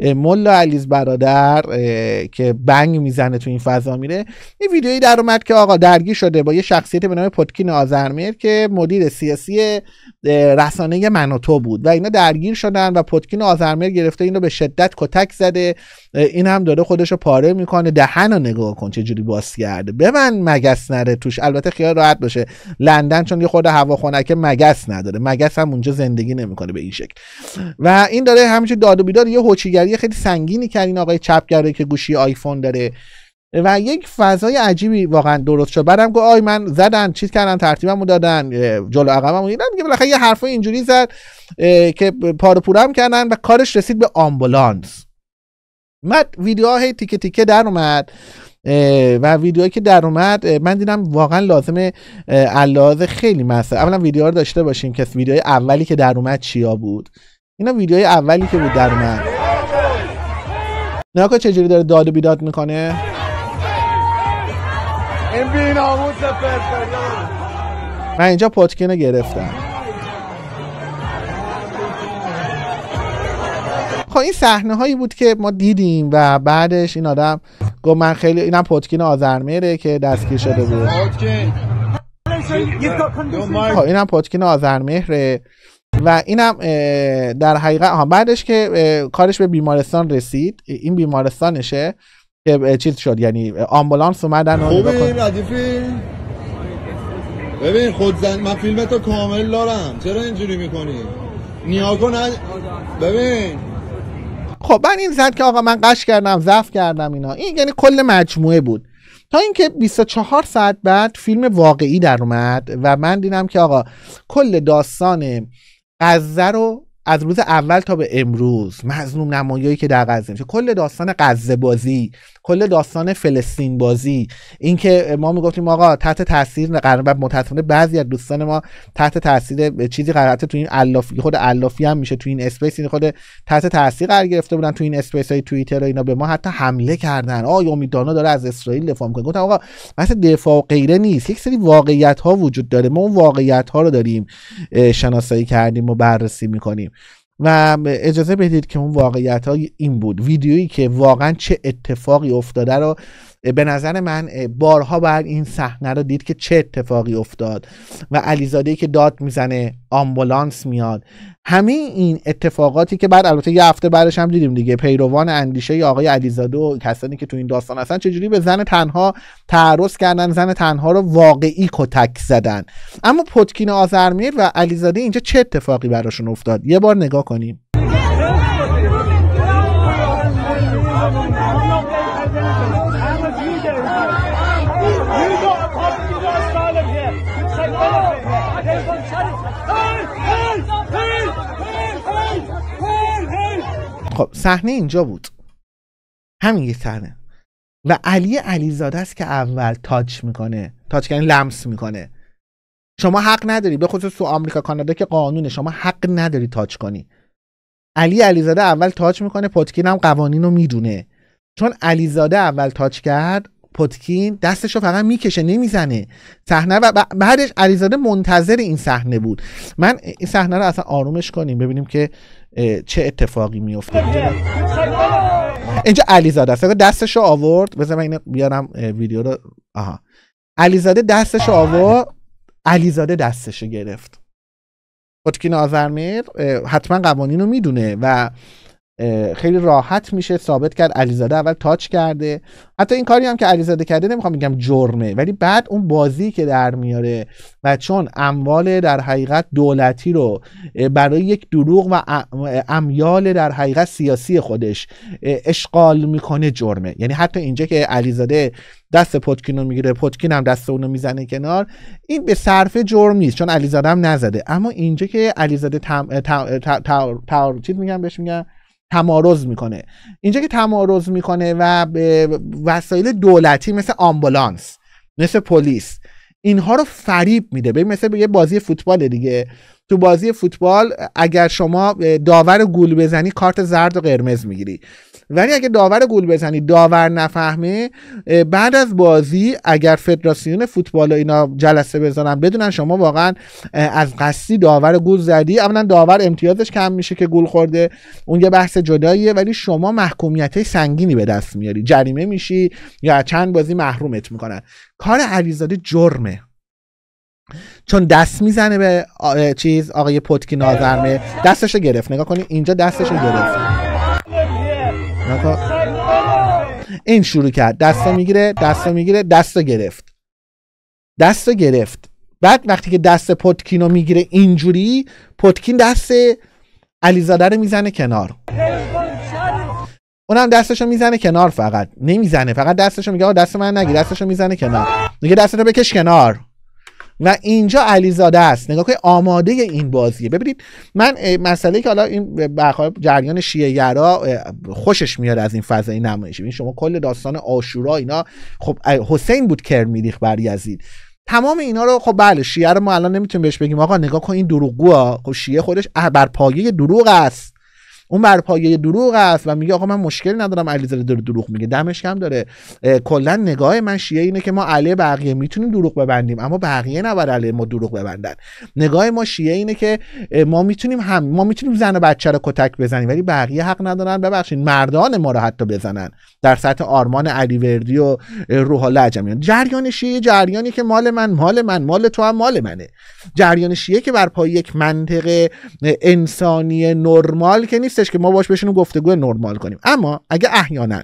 ملا علیز برادر که بنگ میزنه تو این فضا میره یه ویدیویی در اومد که آقا درگیر شده با یه شخصیت به نام پتکین آزرمیر که مدیر سیاسی رسانه منوتو بود و اینا درگیر شدن و پتکین آزرمیر گرفته اینو به شدت کتک زده این هم داره خودشو پاره میکنه دهن رو نگاه کن چه جوری باز کرده به من مگس نره توش البته خیال راحت باشه لندن چون یه خود هوا که مگس نداره مگس هم اونجا زندگی نمیکنه به این شکل و این داره همینجوری داد و بیداد یه هوچیگری یه خیلی سنگینی کرد این آقای چپگرایی که گوشی آیفون داره و یک فضای عجیبی واقعا درست شد بعدم گفت آی من زدن چیز کردن ترتیبمو دادن جلو عقبمو دیدن دیگه بالاخره یه حرفای اینجوری زد که پاره کردن و کارش رسید به آمبولانس بعد ویدیوها های تیکه تیکه در اومد و ویدیوهایی که در اومد من دیدم واقعا لازمه علاوه خیلی مسئله اولا ویدیو رو داشته باشیم که ویدیوهای اولی که در اومد چیا بود اینا ویدیو اولی که بود در اومد نگاه چه چجوری داره داد و بیداد میکنه این من اینجا پاتکینو گرفتم خب این صحنه هایی بود که ما دیدیم و بعدش این آدم گفت من خیلی اینم پاتکین آزرمیره که دستگیر شده بود خب اینم پاتکین آزرمهره و اینم در حقیقت بعدش که کارش به بیمارستان رسید این بیمارستانشه که چیز شد یعنی آمبولانس اومدن و ببین خود زن... من فیلمتو کامل دارم چرا اینجوری میکنی نیاکو ببین خب من این زد که آقا من قش کردم ضعف کردم اینا این یعنی کل مجموعه بود تا اینکه 24 ساعت بعد فیلم واقعی در اومد و من دیدم که آقا کل داستان غزه رو از روز اول تا به امروز مظلوم نمایایی که در غزه میشه کل داستان غزه بازی کل داستان فلسطین بازی اینکه ما میگفتیم آقا تحت تاثیر قرار و متأسفانه بعضی از دوستان ما تحت تاثیر چیزی قرار تو این الافی خود الافی هم میشه تو این اسپیس این یعنی خود تحت تاثیر قرار گرفته بودن تو این اسپیس های توییتر و اینا به ما حتی حمله کردن آ امیدانا داره از اسرائیل دفاع میکنه گفتم آقا مثل دفاع و غیره نیست یک سری واقعیت ها وجود داره ما اون واقعیت ها رو داریم شناسایی کردیم و بررسی میکنیم و اجازه بدید که اون واقعیت های این بود ویدیویی که واقعا چه اتفاقی افتاده رو به نظر من بارها بعد این صحنه رو دید که چه اتفاقی افتاد و علیزاده که داد میزنه آمبولانس میاد همه این اتفاقاتی که بعد البته یه هفته بعدش هم دیدیم دیگه پیروان اندیشه ای آقای علیزاده و کسانی که تو این داستان هستن چجوری به زن تنها تعرض کردن زن تنها رو واقعی کتک زدن اما پتکین آزرمیر و علیزاده اینجا چه اتفاقی براشون افتاد یه بار نگاه کنیم خب صحنه اینجا بود همین یه صحنه و علی علیزاده است که اول تاچ میکنه تاچ کردن یعنی لمس میکنه شما حق نداری به خصوص تو آمریکا کانادا که قانون شما حق نداری تاچ کنی علی علیزاده اول تاچ میکنه پوتکین هم قوانین رو میدونه چون علیزاده اول تاچ کرد پتکین دستش رو فقط میکشه نمیزنه صحنه و بعدش علیزاده منتظر این صحنه بود من این صحنه رو اصلا آرومش کنیم ببینیم که چه اتفاقی میفته اینجا علیزاده است دستش رو آورد بذار من بیارم ویدیو رو آها علیزاده دستش رو آورد علیزاده دستش رو گرفت خودکین آزرمیر حتما قوانین رو میدونه و خیلی راحت میشه ثابت کرد علیزاده اول تاچ کرده حتی این کاری هم که علیزاده کرده نمیخوام میگم جرمه ولی بعد اون بازی که در میاره و چون اموال در حقیقت دولتی رو برای یک دروغ و امیال در حقیقت سیاسی خودش اشغال میکنه جرمه یعنی حتی اینجا که علیزاده دست پتکین رو میگیره پوتکین هم دست اونو میزنه کنار این به صرفه جرم نیست چون علیزاده هم نزده اما اینجا که علیزاده میگم بهش میگم تمارز میکنه اینجا که تمارز میکنه و به وسایل دولتی مثل آمبولانس مثل پلیس اینها رو فریب میده ببین مثل یه بازی فوتبال دیگه تو بازی فوتبال اگر شما داور گول بزنی کارت زرد و قرمز میگیری ولی اگه داور گول بزنی داور نفهمه بعد از بازی اگر فدراسیون فوتبال و اینا جلسه بزنن بدونن شما واقعا از قصدی داور گول زدی اولا داور امتیازش کم میشه که گل خورده اون یه بحث جداییه ولی شما محکومیت سنگینی به دست میاری جریمه میشی یا چند بازی محرومت میکنن کار علیزاده جرمه چون دست میزنه به چیز آقای پتکی نازرمه دستش رو گرفت نگاه کنید اینجا دستش رو گرفت این شروع کرد دست میگیره دست میگیره دست گرفت دست گرفت بعد وقتی که دست پتکین رو میگیره اینجوری پتکین دست علیزاده رو میزنه کنار اونم رو میزنه کنار فقط نمیزنه فقط رو میگه دست من نگیر دستش رو میزنه کنار میگه رو بکش کنار و اینجا علیزاده است نگاه کنید آماده این بازیه ببینید من مسئله که حالا این جریان شیعه یرا خوشش میاد از این فضای نمایشی این شما کل داستان آشورا اینا خب حسین بود کر میریخ بر یزید تمام اینا رو خب بله شیعه رو ما الان نمیتونیم بهش بگیم آقا نگاه کن این دروغگو خب شیعه خودش بر پایه دروغ است اون بر پایه دروغ است و میگه آقا من مشکلی ندارم علیزاده داره دروغ میگه دمش کم داره کلا نگاه من شیعه اینه که ما علیه بقیه میتونیم دروغ ببندیم اما بقیه نبر علی ما دروغ ببندن نگاه ما شیعه اینه که ما میتونیم هم ما میتونیم زن و بچه رو کتک بزنیم ولی بقیه حق ندارن ببخشید مردان ما رو حتی بزنن در سطح آرمان علی وردی و روح لجمیان جریان شیعه جریانی که مال من مال من مال تو هم مال منه جریان شیعه که بر پای یک منطق انسانی نرمال که نیست نیستش که ما باش بشینیم گفتگو نرمال کنیم اما اگه احیانا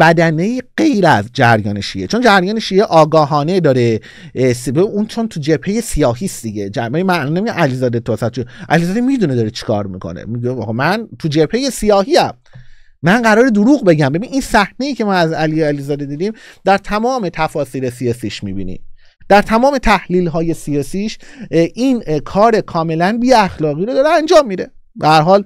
بدنه غیر از جریان شیعه چون جریان شیعه آگاهانه داره سیبه اون چون تو جبهه سیاهی است دیگه جمعه من نمیگه علیزاده تو علیزاده میدونه داره چیکار میکنه میگه من تو جبهه سیاهی هم. من قرار دروغ بگم ببین این صحنه ای که ما از علی علیزاده دیدیم در تمام تفاصیل سیاسیش میبینی در تمام تحلیل های سیاسیش این کار کاملا بی اخلاقی رو داره انجام میده به حال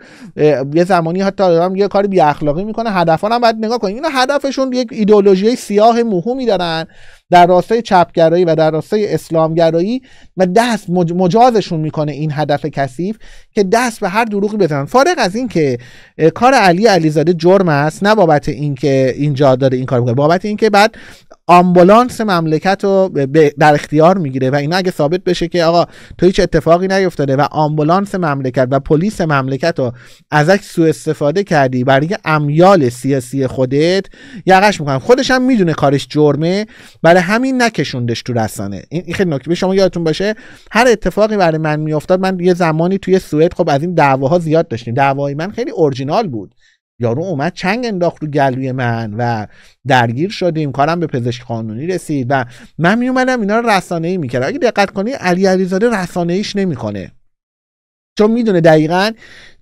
یه زمانی حتی آدم یه کار بی اخلاقی میکنه هدفان هم باید نگاه کنید اینا هدفشون یک ایدئولوژی سیاه مهمی دارن در راستای چپگرایی و در راستای اسلامگرایی و دست مجازشون میکنه این هدف کثیف که دست به هر دروغی بزنن فارغ از این که کار علی علیزاده جرم است نه بابت اینکه اینجا داره این کار میکنه بابت اینکه بعد آمبولانس مملکت رو در اختیار میگیره و این اگه ثابت بشه که آقا تو هیچ اتفاقی نیفتاده و آمبولانس مملکت و پلیس مملکت رو ازش سوء استفاده کردی برای امیال سیاسی خودت یقش میکنم خودش هم میدونه کارش جرمه برای همین نکشوندش تو رسانه این خیلی نکته شما یادتون باشه هر اتفاقی برای من میافتاد من یه زمانی توی سوئد خب از این دعواها زیاد داشتیم دعوای من خیلی اورجینال بود یارو اومد چنگ انداخت رو گلوی من و درگیر شدیم کارم به پزشک قانونی رسید و من میومدم اینا رو رسانه ای اگه دقت کنی علی علیزاده رسانه ایش نمیکنه چون میدونه دقیقا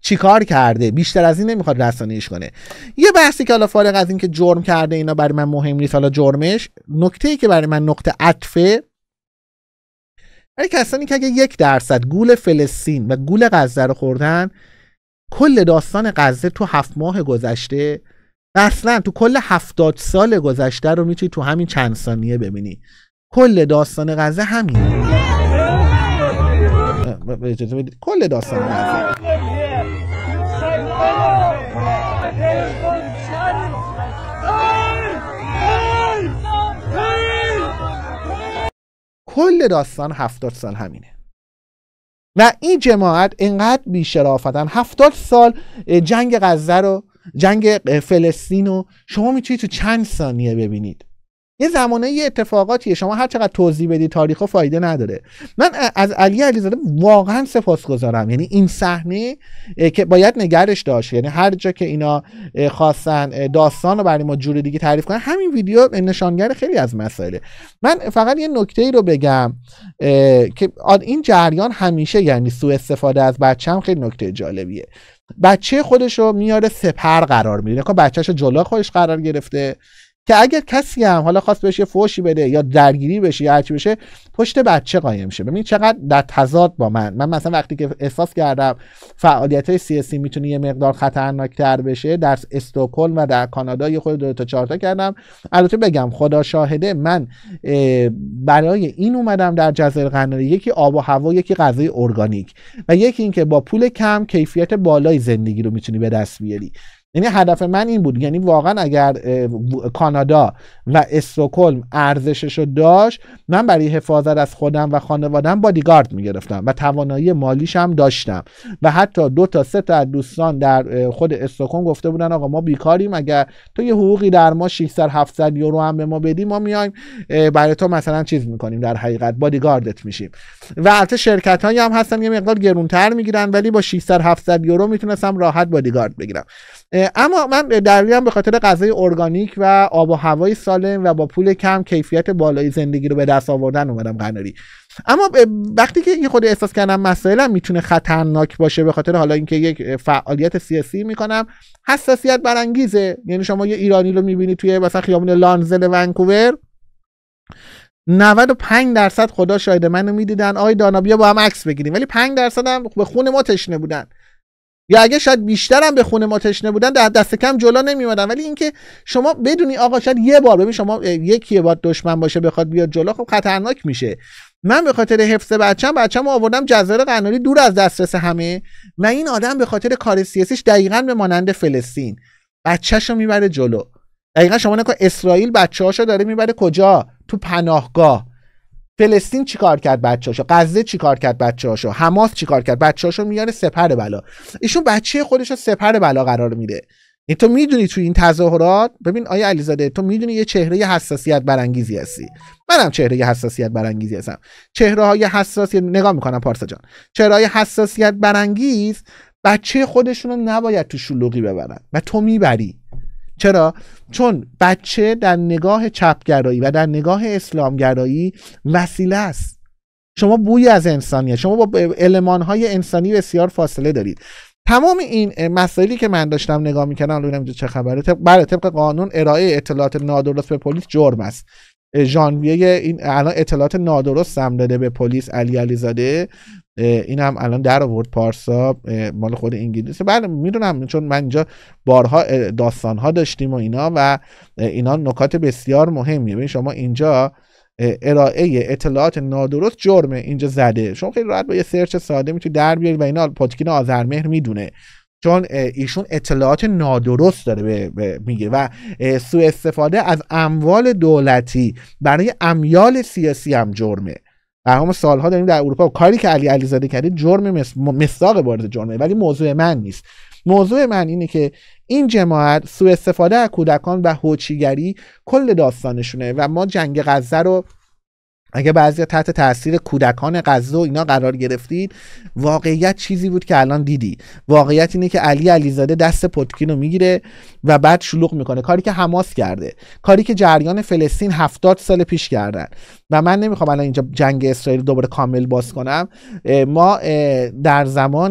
چیکار کرده بیشتر از این نمیخواد رسانیش کنه یه بحثی که حالا فارغ از اینکه جرم کرده اینا برای من مهم نیست حالا جرمش نکته ای که برای من نقطه عطفه برای کسانی که اگه یک درصد گول فلسطین و گول غزه رو خوردن کل داستان غزه تو هفت ماه گذشته اصلا تو کل هفتاد سال گذشته رو میتونی تو همین چند ثانیه ببینی کل داستان غزه همینه اجازه کل داستان کل داستان هفتاد سال همینه و این جماعت اینقدر بیشرافتن هفتاد سال جنگ غزه رو جنگ فلسطین رو شما میتونید تو چند ثانیه ببینید یه زمانه یه اتفاقاتیه شما هر چقدر توضیح بدی تاریخ فایده نداره من از علی علیزاده واقعا گذارم یعنی این صحنه که باید نگرش داشت یعنی هر جا که اینا خواستن داستان رو برای ما جور دیگه تعریف کنن همین ویدیو نشانگر خیلی از مسائله من فقط یه نکته ای رو بگم که این جریان همیشه یعنی سوء استفاده از بچه هم خیلی نکته جالبیه بچه خودش رو میاره سپر قرار میده که خب بچهش جلو خودش قرار گرفته که اگر کسی هم حالا خواست بشه یه فوشی بده یا درگیری بشه یا هرچی بشه پشت بچه قایم شه ببین چقدر در تضاد با من من مثلا وقتی که احساس کردم فعالیت های سیاسی میتونه یه مقدار خطرناکتر بشه در استکهلم و در کانادا یه خود دو تا تا کردم البته بگم خدا شاهده من برای این اومدم در جزایر قناری یکی آب و هوا یکی غذای ارگانیک و یکی اینکه با پول کم کیفیت بالای زندگی رو میتونی به دست بیاری یعنی هدف من این بود یعنی واقعا اگر کانادا و استکهلم ارزشش رو داشت من برای حفاظت از خودم و خانوادم بادیگارد میگرفتم و توانایی مالیش هم داشتم و حتی دو تا سه تا از دوستان در خود استکهلم گفته بودن آقا ما بیکاریم اگر تو یه حقوقی در ما 600 700 یورو هم به ما بدی ما میایم برای تو مثلا چیز میکنیم در حقیقت بادیگاردت میشیم و البته شرکت هایی هم هستن یه مقدار گرونتر میگیرن ولی با 600 700 یورو میتونستم راحت بادیگارد بگیرم اما من دلیلم به خاطر غذای ارگانیک و آب و هوای سالم و با پول کم کیفیت بالای زندگی رو به دست آوردن اومدم قناری اما وقتی که خود احساس کردم مسائلم میتونه خطرناک باشه به خاطر حالا اینکه یک فعالیت سیاسی میکنم حساسیت برانگیزه یعنی شما یه ایرانی رو میبینی توی مثلا خیابون لانزل ونکوور 95 درصد خدا شاهد منو میدیدن آی دانا بیا با هم عکس بگیریم ولی 5 درصد هم به خون ما تشنه بودن یا اگه شاید بیشترم به خونه ما تشنه بودن در دست کم جلو نمیومدن ولی اینکه شما بدونی آقا شاید یه بار ببین شما یکی یه بار دشمن باشه بخواد بیاد جلو خب خطرناک میشه من به خاطر حفظ بچم بچم آوردم جزایر قناری دور از دسترس همه و این آدم به خاطر کار سیاسیش دقیقا به مانند فلسطین بچهش رو میبره جلو دقیقا شما نکن اسرائیل بچه هاشو داره میبره کجا تو پناهگاه فلسطین چیکار کرد بچه‌هاشو غزه چیکار کرد بچه‌هاشو حماس چیکار کرد بچه‌هاشو میاره سپر بلا ایشون بچه خودش رو سپر بلا قرار میده این تو میدونی تو این تظاهرات ببین آیا علیزاده تو میدونی یه چهره حساسیت برانگیزی هستی منم چهره حساسیت برانگیزی هستم چهره های حساسیت نگاه میکنم پارسا جان چهره های حساسیت برانگیز بچه خودشون نباید تو شلوغی ببرن و تو میبری چرا چون بچه در نگاه چپگرایی و در نگاه اسلامگرایی وسیله است شما بوی از انسانیه شما با المانهای انسانی بسیار فاصله دارید تمام این مسائلی که من داشتم نگاه میکردم الان چه خبره بله طبق قانون ارائه اطلاعات نادرست به پلیس جرم است ژانویه این الان اطلاعات نادرست هم داده به پلیس علی علیزاده این هم الان در آورد پارسا مال خود انگلیس بله میدونم چون من اینجا بارها داستان ها داشتیم و اینا و اینا نکات بسیار مهمیه ببین شما اینجا ارائه اطلاعات نادرست جرمه اینجا زده شما خیلی راحت با یه سرچ ساده میتونی در بیاری و اینا پاتکین آذرمهر میدونه چون ایشون اطلاعات نادرست داره میگیره و سوء استفاده از اموال دولتی برای امیال سیاسی هم جرمه همه سالها داریم در اروپا و کاری که علی علیزاده کرده جرم مصداق وارد جرمه ولی موضوع من نیست موضوع من اینه که این جماعت سوء استفاده از کودکان و هوچیگری کل داستانشونه و ما جنگ غزه رو اگه بعضی تحت تاثیر کودکان غزه و اینا قرار گرفتید واقعیت چیزی بود که الان دیدی واقعیت اینه که علی علیزاده دست پتکین رو میگیره و بعد شلوغ میکنه کاری که حماس کرده کاری که جریان فلسطین هفتاد سال پیش کردن و من نمیخوام الان اینجا جنگ اسرائیل دوباره کامل باز کنم ما در زمان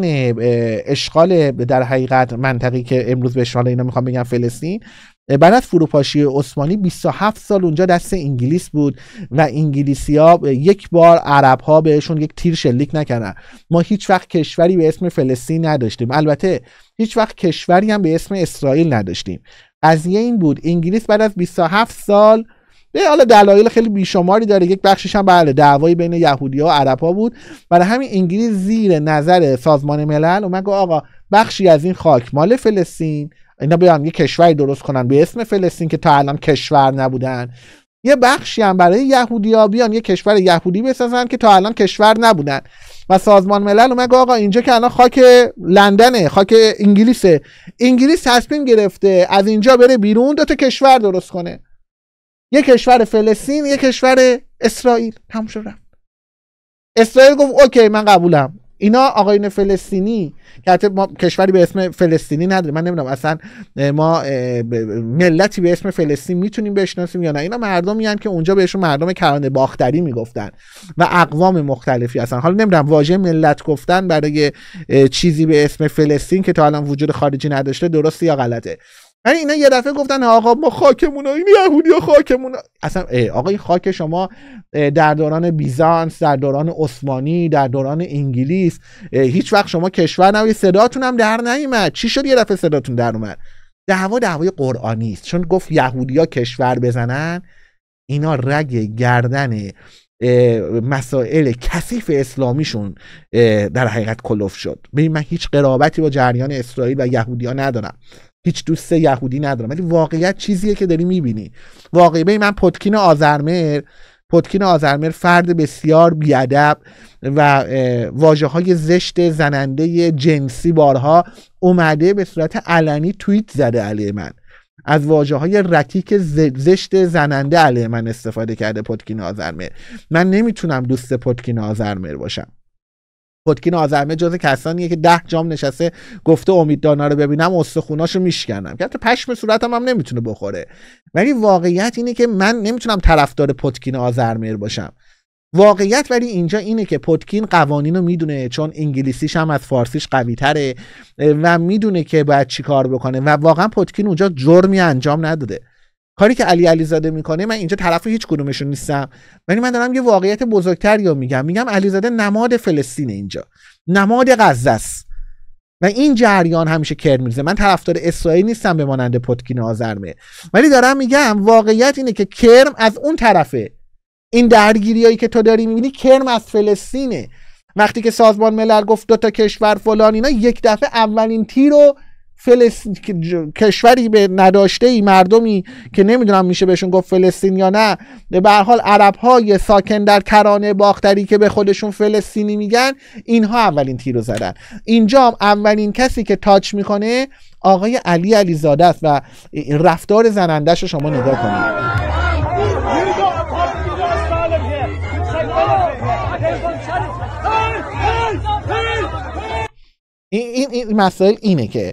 اشغال در حقیقت منطقی که امروز به اشغال اینا میخوام بگم فلسطین بعد از فروپاشی عثمانی 27 سال اونجا دست انگلیس بود و انگلیسی ها یک بار عرب ها بهشون یک تیر شلیک نکردن ما هیچ وقت کشوری به اسم فلسطین نداشتیم البته هیچ وقت کشوری هم به اسم اسرائیل نداشتیم یه این بود انگلیس بعد از 27 سال به حالا دلایل خیلی بیشماری داره یک بخشش هم بله دعوایی بین یهودی ها و عرب ها بود برای همین انگلیس زیر نظر سازمان ملل اومد گفت آقا بخشی از این خاک مال فلسطین اینا بیان یه کشوری درست کنن به اسم فلسطین که تا الان کشور نبودن یه بخشی هم برای ها بیان یه کشور یهودی بسازن که تا الان کشور نبودن و سازمان ملل اومد آقا اینجا که الان خاک لندنه خاک انگلیسه انگلیس تصمیم گرفته از اینجا بره بیرون دو تا کشور درست کنه یه کشور فلسطین یه کشور اسرائیل تموم شد اسرائیل گفت اوکی من قبولم اینا آقایون فلسطینی که حتی ما کشوری به اسم فلسطینی نداریم من نمیدونم اصلا ما ملتی به اسم فلسطین میتونیم بشناسیم یا نه اینا مردم یعنی که اونجا بهشون مردم کرانه باختری میگفتن و اقوام مختلفی هستن حالا نمیدونم واژه ملت گفتن برای چیزی به اسم فلسطین که تا الان وجود خارجی نداشته درسته یا غلطه یعنی اینا یه دفعه گفتن آقا ما خاکمون این یهودی خاکمون اصلا آقا این خاک شما در دوران بیزانس در دوران عثمانی در دوران انگلیس هیچ وقت شما کشور نبود صداتون هم در نیومد چی شد یه دفعه صداتون در اومد دعوا دعوای قرآنی است چون گفت یهودیا کشور بزنن اینا رگ گردن مسائل کثیف اسلامیشون در حقیقت کلوف شد ببین من هیچ قرابتی با جریان اسرائیل و یهودیا ندارم هیچ دوست یهودی ندارم ولی واقعیت چیزیه که داری میبینی واقعی من پتکین آزرمر پتکین آزرمر فرد بسیار بیادب و واجه های زشت زننده جنسی بارها اومده به صورت علنی توییت زده علیه من از واجه های رکیک زشت زننده علیه من استفاده کرده پتکین آزرمر من نمیتونم دوست پتکین آزرمر باشم پتکین آزرمه جز کسانیه که ده جام نشسته گفته دانا رو ببینم رو میشکنم که حتی پشم صورتم هم نمیتونه بخوره ولی واقعیت اینه که من نمیتونم طرفدار پتکین آزرمیر باشم واقعیت ولی اینجا اینه که پتکین قوانین رو میدونه چون انگلیسیش هم از فارسیش قوی تره و میدونه که باید چی کار بکنه و واقعا پتکین اونجا جرمی انجام نداده کاری که علی علیزاده میکنه من اینجا طرف هیچ کدومشون نیستم ولی من دارم یه واقعیت بزرگتری یا میگم میگم علیزاده نماد فلسطین اینجا نماد غزه است و این جریان همیشه کرم میزه من طرفدار اسرائیل نیستم به مانند پتکین آزرمه ولی دارم میگم واقعیت اینه که کرم از اون طرفه این درگیریایی که تو داری میبینی کرم از فلسطینه وقتی که سازمان ملل گفت دو تا کشور فلان اینا یک دفعه اولین تیر رو فلس کشوری به نداشته ای مردمی که نمیدونم میشه بهشون گفت فلسطین یا نه به حال عرب های ساکن در کرانه باختری که به خودشون فلسطینی میگن اینها اولین رو زدن اینجا هم اولین کسی که تاچ میکنه آقای علی علیزاده است و رفتار زنندش رو شما نگاه کنید این این مسائل اینه که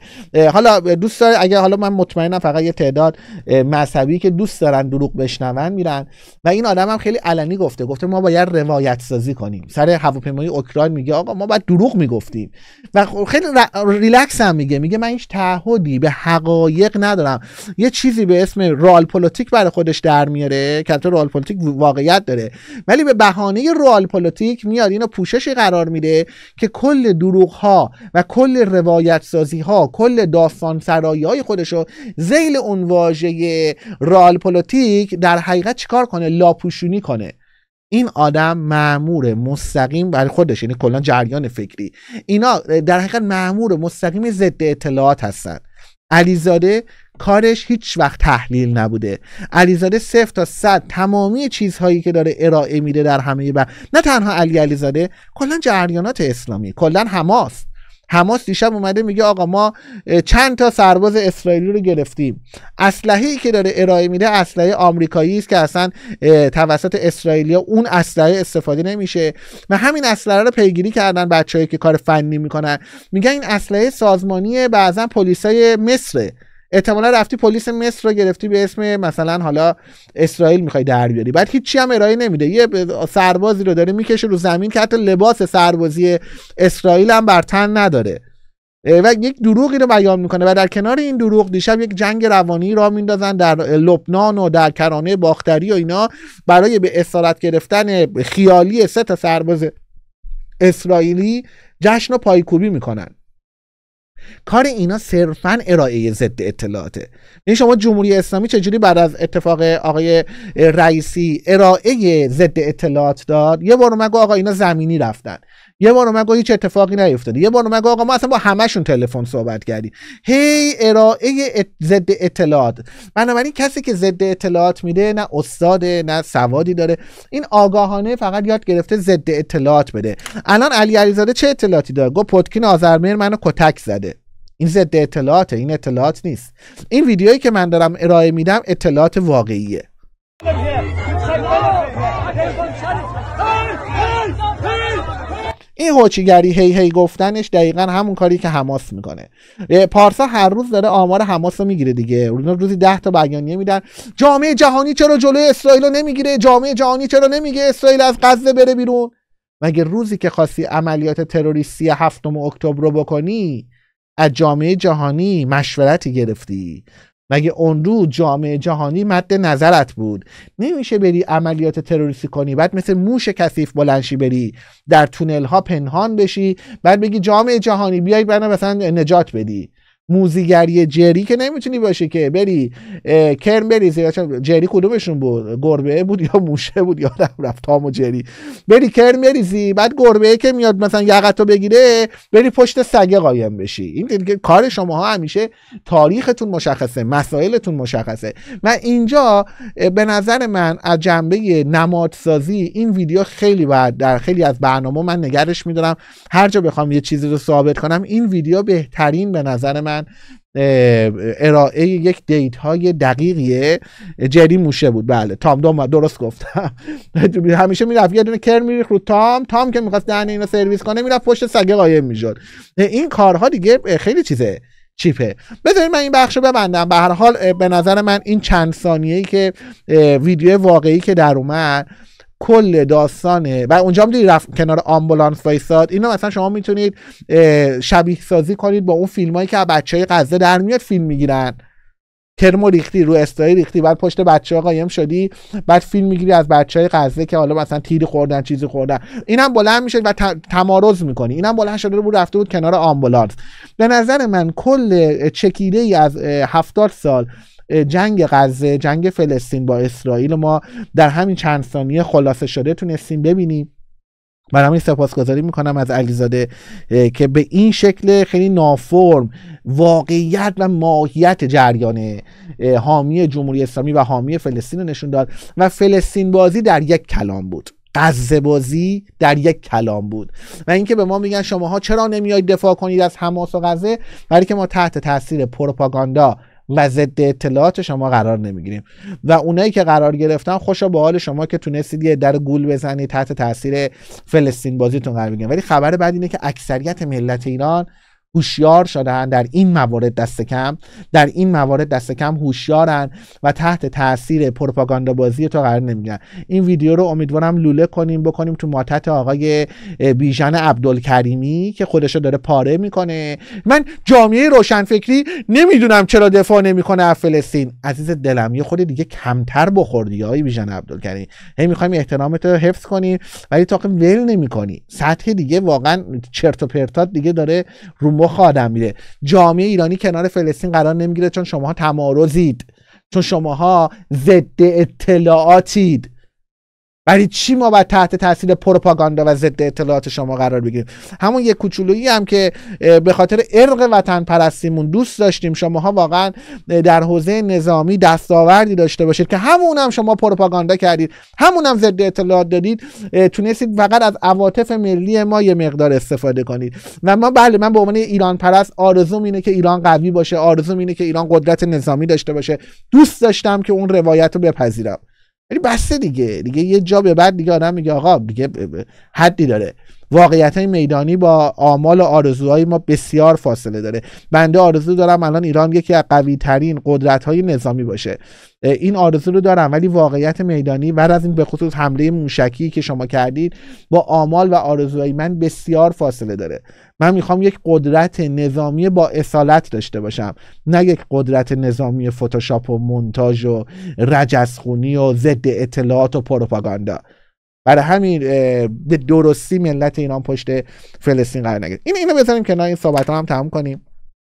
حالا دوست داره اگه حالا من مطمئنم فقط یه تعداد مذهبی که دوست دارن دروغ بشنون میرن و این آدم هم خیلی علنی گفته گفته ما باید روایت سازی کنیم سر هواپیمای اوکراین میگه آقا ما باید دروغ میگفتیم و خب خیلی ریلکس هم میگه میگه من هیچ تعهدی به حقایق ندارم یه چیزی به اسم رال پلیتیک برای خودش در میاره که رال پلیتیک واقعیت داره ولی به بهانه رال پلیتیک میاد اینو پوششی قرار میده که کل دروغ ها و کل روایت سازی ها کل داستان سرایی های خودش رو زیل اون واژه رال پلوتیک در حقیقت چیکار کنه لاپوشونی کنه این آدم معمور مستقیم برای خودش یعنی کلا جریان فکری اینا در حقیقت معمور مستقیم ضد اطلاعات هستن علیزاده کارش هیچ وقت تحلیل نبوده علیزاده صفر تا صد تمامی چیزهایی که داره ارائه میده در همه بر... نه تنها علی علیزاده کلا جریانات اسلامی کلا حماس حماس دیشب اومده میگه آقا ما چند تا سرباز اسرائیلی رو گرفتیم اسلحه‌ای که داره ارائه میده اسلحه آمریکایی است که اصلا توسط اسرائیلیا اون اسلحه استفاده نمیشه و همین اسلحه رو پیگیری کردن بچه‌ای که کار فنی میکنن میگن این اسلحه سازمانی بعضا پلیسای مصره احتمالا رفتی پلیس مصر رو گرفتی به اسم مثلا حالا اسرائیل میخوای در بیاری بعد هیچی هم ارائه نمیده یه سربازی رو داره میکشه رو زمین که حتی لباس سربازی اسرائیل هم بر تن نداره و یک دروغی رو بیان میکنه و در کنار این دروغ دیشب یک جنگ روانی را میندازن در لبنان و در کرانه باختری و اینا برای به اسارت گرفتن خیالی سه تا سرباز اسرائیلی جشن و پایکوبی میکنن کار اینا صرفا ارائه ضد اطلاعاته یعنی شما جمهوری اسلامی چجوری بعد از اتفاق آقای رئیسی ارائه ضد اطلاعات داد یه بار اومد آقا اینا زمینی رفتن یه بار اومد هیچ اتفاقی نیفتاده یه بار اومد آقا ما اصلا با همشون تلفن صحبت کردیم هی ارائه ضد اطلاعات بنابراین کسی که ضد اطلاعات میده نه استاد نه سوادی داره این آگاهانه فقط یاد گرفته ضد اطلاعات بده الان علی علیزاده چه اطلاعاتی داره گفت پوتکین آزرمیر منو کتک زده این ضد اطلاعاته این اطلاعات نیست این ویدیویی که من دارم ارائه میدم اطلاعات واقعیه این هوچیگری هی هی گفتنش دقیقا همون کاری که حماس میکنه پارسا هر روز داره آمار حماس رو میگیره دیگه روزی ده تا بیانیه میدن جامعه جهانی چرا جلوی اسرائیل رو نمیگیره جامعه جهانی چرا نمیگه اسرائیل از غزه بره بیرون مگه روزی که خواستی عملیات تروریستی هفتم اکتبر رو بکنی از جامعه جهانی مشورتی گرفتی مگه اون رو جامعه جهانی مد نظرت بود نمیشه بری عملیات تروریستی کنی بعد مثل موش کثیف بلنشی بری در تونل ها پنهان بشی بعد بگی جامعه جهانی بیایید بنا مثلا نجات بدی موزیگری جری که نمیتونی باشه که بری کرم بری جری کدومشون بود گربه بود یا موشه بود یادم رفت تام و جری بری کرم بریزی بعد گربه که میاد مثلا یقتو بگیره بری پشت سگه قایم بشی این دیگه کار ها همیشه تاریختون مشخصه مسائلتون مشخصه و اینجا به نظر من از جنبه نمادسازی این ویدیو خیلی بعد در خیلی از برنامه من نگرش میدارم هر جا بخوام یه چیزی رو ثابت کنم این ویدیو بهترین به نظر من ارائه یک دیت های دقیقیه جری موشه بود بله تام دوم درست گفتم همیشه میرفت یه دونه کر میریخ رو تام تام که میخواست دهن اینو سرویس کنه میرفت پشت سگه قایم میشد این کارها دیگه خیلی چیزه چیپه بذارید من این بخش رو ببندم به هر حال به نظر من این چند ثانیه‌ای که ویدیو واقعی که در اومد کل داستانه و اونجا هم رفت کنار آمبولانس وایساد اینو مثلا شما میتونید شبیه سازی کنید با اون فیلمایی که بچه های غزه در میاد فیلم میگیرن ترمو ریختی رو استایی ریختی بعد پشت بچه ها قایم شدی بعد فیلم میگیری از بچه های غزه که حالا مثلا تیری خوردن چیزی خوردن اینم بلند میشه و تمارز میکنی اینم بلند شده بود رفته بود کنار آمبولانس به نظر من کل چکیده ای از هفتاد سال جنگ غزه جنگ فلسطین با اسرائیل ما در همین چند ثانیه خلاصه شده تونستیم ببینیم من همین سپاسگزاری میکنم از علیزاده که به این شکل خیلی نافرم واقعیت و ماهیت جریان حامی جمهوری اسلامی و حامی فلسطین رو نشون داد و فلسطین بازی در یک کلام بود غزه بازی در یک کلام بود و اینکه به ما میگن شماها چرا نمیایید دفاع کنید از حماس و غزه برای که ما تحت تاثیر پروپاگاندا و ضد اطلاعات شما قرار نمیگیریم و اونایی که قرار گرفتن خوشا به حال شما که تونستید یه در گول بزنید تحت تاثیر فلسطین بازیتون قرار بگیرید ولی خبر بعد اینه که اکثریت ملت ایران هوشیار شدن در این موارد دست کم در این موارد دست کم هوشیارن و تحت تاثیر پروپاگاندا بازی تو قرار نمیگن این ویدیو رو امیدوارم لوله کنیم بکنیم تو ماتت آقای بیژن عبدالکریمی که خودش رو داره پاره میکنه من جامعه روشنفکری نمیدونم چرا دفاع نمیکنه از فلسطین عزیز دلم یه خود دیگه کمتر بخوردی آقای بیژن عبدالکریمی هی میخوایم احترامت رو حفظ کنیم ولی تا ول نمیکنی سطح دیگه واقعا چرت و پرتات دیگه داره رو مخ آدم میره جامعه ایرانی کنار فلسطین قرار نمیگیره چون شماها تمارزید چون شماها ضد اطلاعاتید ولی چی ما باید تحت تاثیر پروپاگاندا و ضد اطلاعات شما قرار بگیریم همون یه کوچولویی هم که به خاطر ارق وطن پرستیمون دوست داشتیم شماها واقعا در حوزه نظامی دستاوردی داشته باشید که همون هم شما پروپاگاندا کردید همون هم ضد اطلاعات دادید تونستید فقط از عواطف ملی ما یه مقدار استفاده کنید و ما بله من به عنوان ایران پرست آرزوم اینه که ایران قوی باشه آرزوم اینه که ایران قدرت نظامی داشته باشه دوست داشتم که اون روایت رو بپذیرم ولی بسته دیگه دیگه یه جا به بعد دیگه آدم میگه آقا دیگه حدی داره واقعیت های میدانی با آمال و آرزوهای ما بسیار فاصله داره بنده آرزو دارم الان ایران یکی از قوی ترین قدرت های نظامی باشه این آرزو رو دارم ولی واقعیت میدانی بعد از این به خصوص حمله موشکی که شما کردید با آمال و آرزوهای من بسیار فاصله داره من میخوام یک قدرت نظامی با اصالت داشته باشم نه یک قدرت نظامی فتوشاپ و مونتاژ و رجسخونی و ضد اطلاعات و پروپاگاندا برای همین به درستی ملت ایران پشت فلسطین قرار نگیره این اینو بذاریم کنار این صحبت هم تموم کنیم